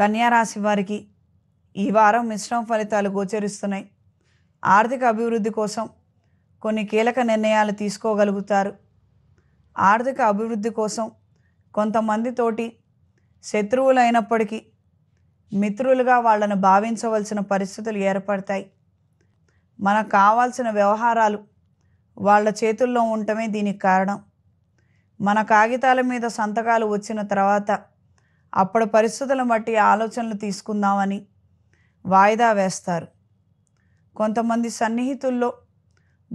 కన్యారాశి వారికి ఈ వారం మిశ్రమ ఫలితాలు గోచరిస్తున్నాయి ఆర్థిక అభివృద్ధి కోసం కొన్ని కీలక నిర్ణయాలు తీసుకోగలుగుతారు ఆర్థిక అభివృద్ధి కోసం కొంతమందితోటి శత్రువులైనప్పటికీ మిత్రులుగా వాళ్ళను భావించవలసిన పరిస్థితులు ఏర్పడతాయి మనకు కావాల్సిన వ్యవహారాలు వాళ్ళ చేతుల్లో ఉండటమే దీనికి కారణం మన కాగితాల మీద సంతకాలు వచ్చిన తర్వాత అప్పుడు పరిస్థితులను బట్టి ఆలోచనలు తీసుకుందామని వాయిదా వేస్తారు కొంతమంది సన్నిహితుల్లో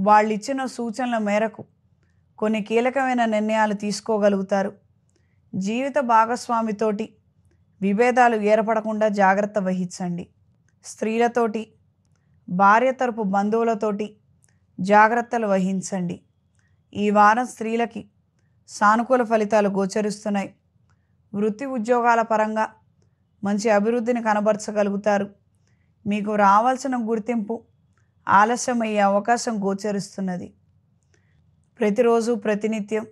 వాళ్ళు ఇచ్చిన సూచనల మేరకు కొన్ని కీలకమైన నిర్ణయాలు తీసుకోగలుగుతారు జీవిత భాగస్వామితోటి విభేదాలు ఏర్పడకుండా జాగ్రత్త వహించండి స్త్రీలతోటి భార్య తరపు బంధువులతోటి జాగ్రత్తలు వహించండి ఈ వారం స్త్రీలకి సానుకూల ఫలితాలు గోచరిస్తున్నాయి వృత్తి ఉద్యోగాల పరంగా మంచి అభివృద్ధిని కనబరచగలుగుతారు మీకు రావాల్సిన గుర్తింపు ఆలస్యమయ్యే అవకాశం గోచరిస్తున్నది ప్రతిరోజు ప్రతినిత్యం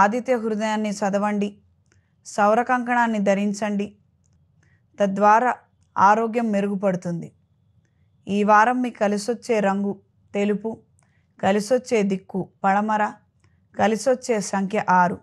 ఆదిత్య హృదయాన్ని చదవండి సౌర కంకణాన్ని ధరించండి తద్వారా ఆరోగ్యం మెరుగుపడుతుంది ఈ వారం మీకు కలిసొచ్చే రంగు తెలుపు కలిసొచ్చే దిక్కు పడమర కలిసొచ్చే సంఖ్య ఆరు